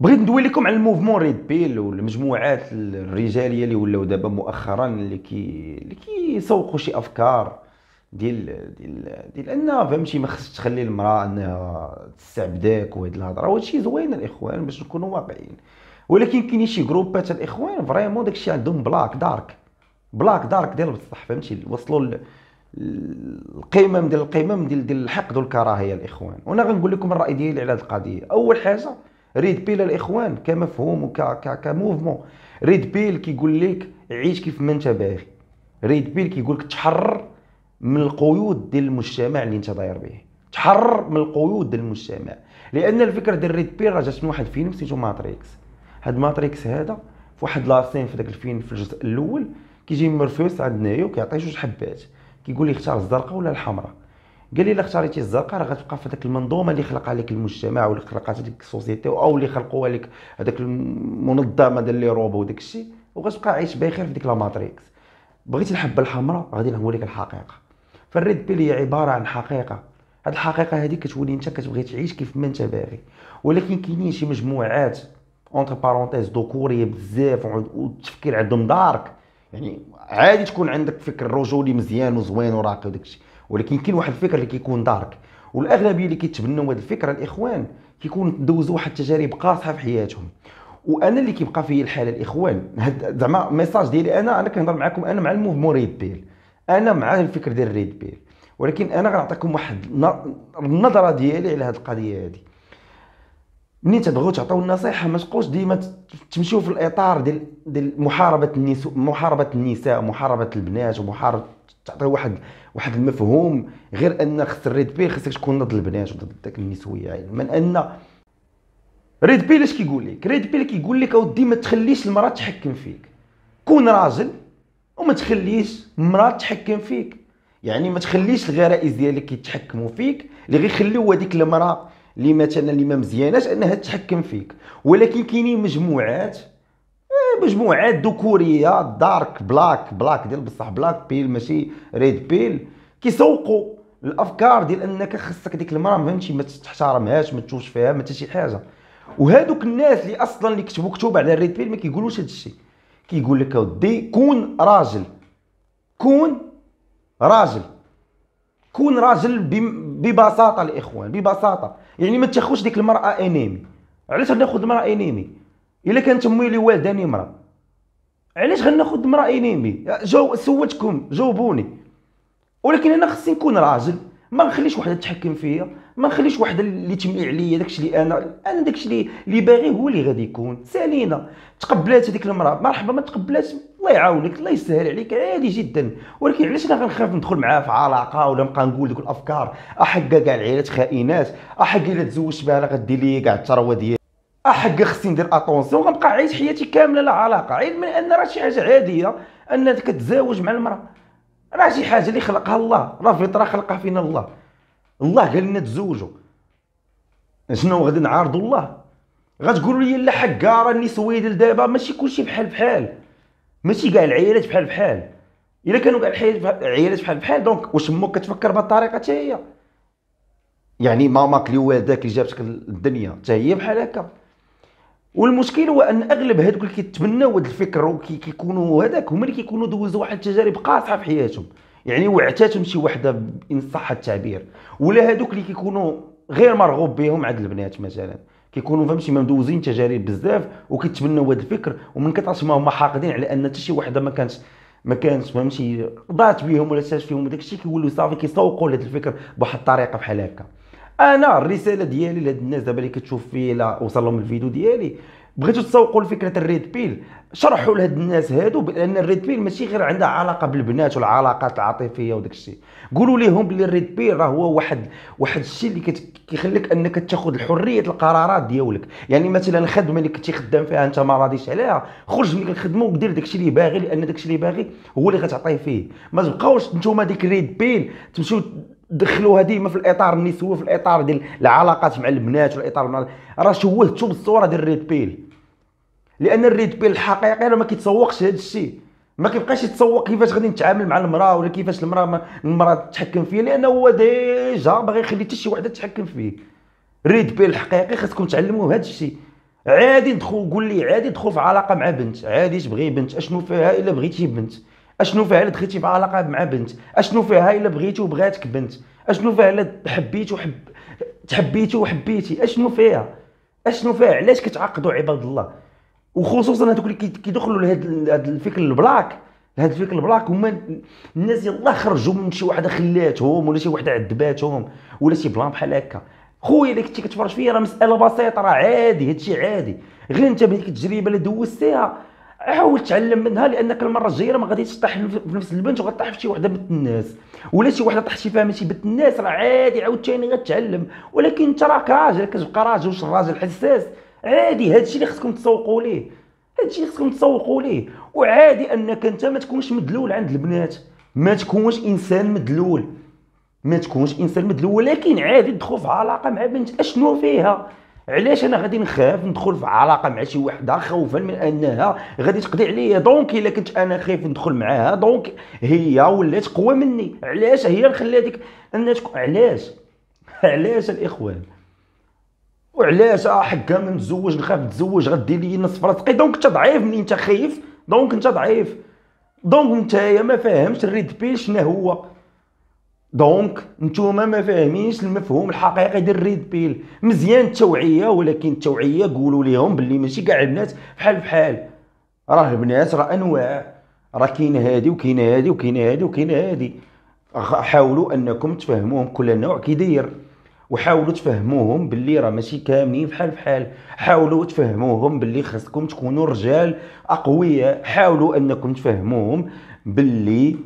بغيت ندوي لكم على الموفمون ريد بيل والمجموعات الرجاليه اللي ولاو دابا مؤخرا اللي كي اللي كيسوقوا شي افكار ديال ديال ديال ان فهمتي ما خصش تخلي المراه انها تستعبدك وهاد الهضره وهادشي زوين الاخوان باش نكونوا واقعيين ولكن كاين شي جروبات الاخوان فريمون داكشي عندهم بلاك دارك بلاك دارك ديال بصح فهمتي وصلوا القمم ديال القمم ديال ديال الحقد والكراهيه الاخوان وانا غنقول لكم الراي ديالي على هذه القضيه اول حاجه ريد بيل الاخوان كمفهوم وكموفمون ريد بيل كيقول لك عيش كيف ما انت باغي ريد بيل كيقول لك تحرر من القيود ديال المجتمع اللي انت داير به تحرر من القيود ديال المجتمع لان الفكره ديال ريد بيل راه جات من واحد فيلم سميتو ماتريكس هاد ماتريكس هذا في واحد لاسين في داك الفيلم في الجزء الاول كيجي مرفوس عند نيو كيعطيه جوج حبات كيقول لي اختار الزرقاء ولا الحمراء قال لي الا اختاريتي الزرقاء راه غتبقى في هذيك المنظومه اللي خلقها لك المجتمع واللي خلقات هذيك السوسيتي او اللي خلقوها لك هذاك المنظمه ديال لي روبو وداك الشيء وغتبقى عايش بخير في ديك لا ماتريكس بغيتي الحبه الحمراء غادي نقول لك الحقيقه فالريد بيل هي عباره عن حقيقه هاد الحقيقه هذه كتولي انت كتبغي تعيش كيف ما انت باغي ولكن كاينين شي مجموعات اونتر بارونتيز ذكوريه بزاف والتفكير عندهم دارك يعني عادي تكون عندك فكر رجولي مزيان وزوين وراقي وداك الشيء ولكن كاين واحد الفكر اللي كيكون دارك والاغلبيه اللي كيتبنوا هذه الفكره الاخوان كيكون دوزوا واحد التجارب قاصحه في حياتهم وانا اللي كيبقى فيا الحاله الاخوان زعما ميساج ديالي انا انا كنهضر معكم انا مع الموفمون ريد بيل انا مع الفكر ديال ريد بيل ولكن انا غنعطيكم واحد النظره ديالي على هذه القضيه هذه منين تبغيو تعطيو النصيحه ما تبقوش ديما تمشيو في الاطار ديال ديال محاربه النساء محاربه النساء محاربه البنات ومحاربه تعطي واحد واحد المفهوم غير ان خص الريد بيل خصك تكون ضد البنات وضد داك النسويه يعني من ان ريد بيل اش كيقول لك ريد بيل كيقول لك اودي ما تخليش المراه تحكم فيك كون راجل وما تخليش المراه تحكم فيك يعني ما تخليش الغرائز ديالك يتحكموا فيك اللي غيخليو هذيك المراه اللي مثلا اللي ما مزياناش انها تحكم فيك ولكن كاينين مجموعات مجموعات ذكوريه دارك بلاك بلاك ديال بصح بلاك بيل ماشي ريد بيل كيسوقوا الافكار ديال انك خصك ديك المراه ما فهمتش ما تحترمهاش ما تشوفش فيها ما حتى شي حاجه وهذوك الناس اللي اصلا اللي كتبوا كتب على الريد بيل ما كيقولوش هذا الشيء كيقول لك اودي كون راجل كون راجل كون راجل ببساطه الاخوان ببساطه يعني ما تاخذش ديك المراه انيمي علاش ناخذ المراه انيمي الا كانت امي اللي والداني مرا علاش غناخد مرا انيمي جو سولتكم جاوبوني ولكن انا خصني نكون راجل ما نخليش وحده تحكم فيا ما نخليش وحده اللي تملي عليا داكشي اللي انا انا داكشي اللي اللي باغي هو اللي غادي يكون سالينا تقبلات هذيك المراه مرحبا ما تقبلاتش الله يعاونك الله يسهل عليك عادي جدا ولكن علاش انا غنخاف ندخل معاها في علاقه ولا نبقى نقول دوك الافكار احق كاع العائلات خائنات احق الا تزوجت بها راه غدير لي كاع الثروه ديالي احق خصني ندير اتونسيون غنبقى عايش حياتي كامله لا علاقه علما ان راه شي حاجه عاديه انك تتزوج مع المراه راه شي حاجه اللي خلقها الله راه فطره خلقها فينا الله الله قال لنا تزوجوا شنو غادي نعارضوا الله غتقولوا لي لا حكا آه، راني سويد دابا ماشي كلشي بحال بحال ماشي كاع العيالات بحال بحال الا كانوا كاع العيالات بحال بحال دونك واش امك كتفكر بهذه الطريقه حتى هي يعني ماماك اللي والداك اللي جابتك للدنيا حتى هي بحال هكا والمشكل هو ان اغلب هذوك اللي كيتبناو هذا الفكر وكيكونوا هذاك هما اللي كيكونوا دوزوا واحد التجارب قاصحه في حياتهم يعني وعتاتهم شي وحده ان صح التعبير ولا هذوك اللي كيكونوا غير مرغوب بهم عند البنات مثلا كيكونوا فهمتي ما مدوزين تجارب بزاف وكيتبناو هذا الفكر ومن كثر ما هما حاقدين على ان حتى شي وحده ما كانتش ما كانش فهمتي ضاعت بهم ولا ساش فيهم داك الشيء كيولوا صافي كيسوقوا لهذا الفكر بواحد الطريقه بحال هكا انا الرساله ديالي لهاد الناس دابا اللي كتشوف في لا وصل لهم الفيديو ديالي بغيتو تسوقوا لفكره الريد بيل شرحوا لهاد الناس هادو بان الريد بيل ماشي غير عندها علاقه بالبنات والعلاقات العاطفيه وداك الشيء قولوا لهم بلي الريد بيل راه هو واحد واحد الشيء اللي كيخليك انك تاخذ الحريه القرارات ديالك يعني مثلا الخدمه اللي كنتي خدام فيها انت ما راضيش عليها خرج من الخدمه ودير داك الشيء اللي باغي لان داك الشيء اللي باغي هو اللي غتعطيه فيه ما تبقاوش نتوما ديك الريد بيل تمشيو دخلوها ديما في الاطار النسوي في الاطار ديال العلاقات مع البنات والاطار راه شولتو بالصوره ديال الريد بيل لان الريد بيل الحقيقي راه ما كيتسوقش هذا الشيء ما كيبقاش يتسوق كيفاش غادي نتعامل مع المراه ولا كيفاش المراه المراه تتحكم فيه لان هو ديجا باغي يخلي حتى شي وحده تتحكم فيه ريد بيل الحقيقي خاصكم تعلموه هذا الشيء عادي دخل قول لي عادي دخل في علاقه مع بنت عادي تبغي بنت اشنو فيها الا بغيتي بنت اشنو فيها الا دخلتي في علاقه مع بنت اشنو فيها الا بغيتي وبغاتك بنت اشنو فيها الا حبيتي وحب تحبيتي وحبيتي اشنو فيها اشنو فيها علاش كتعقدوا عباد الله وخصوصا هذوك اللي كيدخلوا لهذا الفكر البلاك هاد الفكر البلاك هما الناس يلاه خرجوا من شي وحده خلاتهم ولا شي وحده عذباتهم ولا شي بلان بحال هكا خويا اللي كنتي كتفرج فيا راه مساله بسيطه راه عادي هادشي عادي غير انت بهذيك التجربه اللي دوزتيها حاول تعلم منها لانك المره الجايه ما غاديش تطيح في نفس البنت وغطيح في شي وحده بنت الناس ولا شي وحده طاحتي فيها ماشي بنت الناس راه عادي عاوتاني غتعلم ولكن انت راك راجل كتبقى راجل واش الراجل حساس عادي هادشي اللي خصكم تسوقوا ليه هادشي اللي خصكم تسوقوا ليه وعادي انك انت ما تكونش مدلول عند البنات ما تكونش انسان مدلول ما تكونش انسان مدلول ولكن عادي تدخل في علاقه مع بنت اشنو فيها علاش انا غادي نخاف ندخل في علاقه مع شي وحده خوفا من انها غادي تقضي عليا دونك الا كنت انا خايف ندخل معاها دونك هي ولات قوى مني علاش هي اللي خلاتك ان علاش علاش الاخوان وعلاش حقا ما نتزوج نخاف نتزوج غدير لي نصف راسقي دونك انت ضعيف مني انت خايف دونك انت ضعيف دونك نتايا ما فاهمش الريد بيل شنو هو دونك نتوما ما فاهمينش المفهوم الحقيقي ديال الريد بيل مزيان التوعيه ولكن التوعيه قولوا لهم باللي ماشي كاع البنات بحال بحال راه البنات راه انواع راه كاين هادي وكاين هادي وكاين هادي وكاين هادي حاولوا انكم تفهموهم كل نوع كي داير وحاولوا تفهموهم باللي راه ماشي كاملين بحال بحال حاولوا تفهموهم باللي خاصكم تكونوا رجال اقوياء حاولوا انكم تفهموهم باللي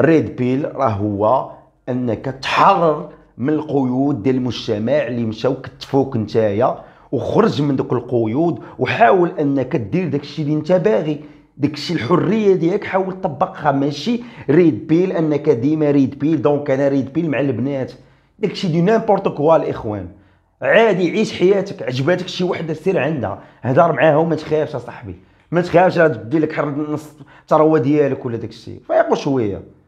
ريد بيل راه هو انك تحرر من القيود ديال المجتمع اللي مشاو كتفوك نتايا وخرج من دوك القيود وحاول انك دير داكشي اللي انت باغي داكشي الحريه ديالك حاول تطبقها ماشي ريد بيل انك ديما ريد بيل دونك انا ريد بيل مع البنات داكشي دي نيمبورت كوا الاخوان عادي عيش حياتك عجباتك شي وحده سير عندها هضر معاها وما تخافش اصاحبي ما تخافش غتبدي لك حر نص الثروه ديالك ولا داكشي فيقوا شويه